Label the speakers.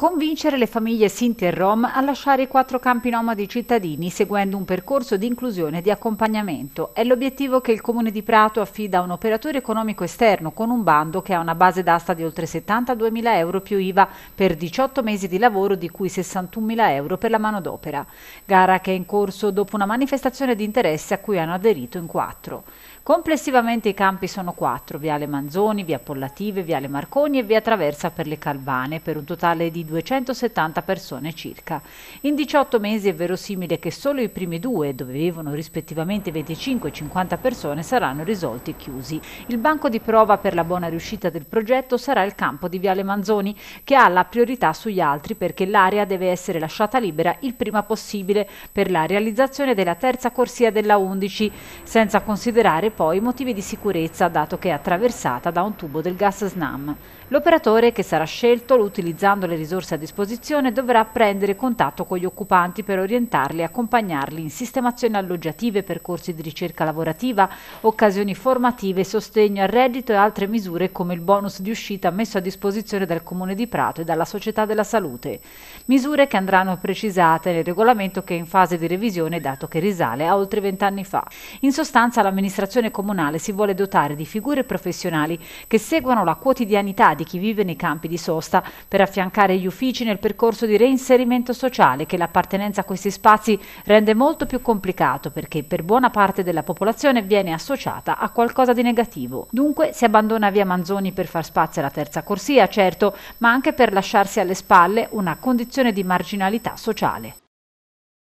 Speaker 1: Convincere le famiglie Sinti e Rom a lasciare i quattro campi nomadi cittadini seguendo un percorso di inclusione e di accompagnamento è l'obiettivo che il Comune di Prato affida a un operatore economico esterno con un bando che ha una base d'asta di oltre 72.000 euro più IVA per 18 mesi di lavoro di cui 61.000 euro per la manodopera. Gara che è in corso dopo una manifestazione di interesse a cui hanno aderito in quattro. Complessivamente i campi sono quattro, Viale Manzoni, Via Pollative, Viale Marconi e Via Traversa per le Calvane, per un totale di 270 persone circa. In 18 mesi è verosimile che solo i primi due, dove vivono rispettivamente 25 e 50 persone, saranno risolti e chiusi. Il banco di prova per la buona riuscita del progetto sarà il campo di Viale Manzoni, che ha la priorità sugli altri perché l'area deve essere lasciata libera il prima possibile per la realizzazione della terza corsia della 11, senza considerare poi i motivi di sicurezza dato che è attraversata da un tubo del gas SNAM. L'operatore che sarà scelto, utilizzando le risorse risorse a disposizione dovrà prendere contatto con gli occupanti per orientarli e accompagnarli in sistemazioni alloggiative, percorsi di ricerca lavorativa, occasioni formative, sostegno al reddito e altre misure come il bonus di uscita messo a disposizione dal Comune di Prato e dalla Società della Salute. Misure che andranno precisate nel regolamento che è in fase di revisione dato che risale a oltre vent'anni fa. In sostanza l'amministrazione comunale si vuole dotare di figure professionali che seguano la quotidianità di chi vive nei campi di sosta per affiancare gli uffici nel percorso di reinserimento sociale che l'appartenenza a questi spazi rende molto più complicato perché per buona parte della popolazione viene associata a qualcosa di negativo. Dunque si abbandona via Manzoni per far spazio alla terza corsia, certo, ma anche per lasciarsi alle spalle una condizione di marginalità sociale.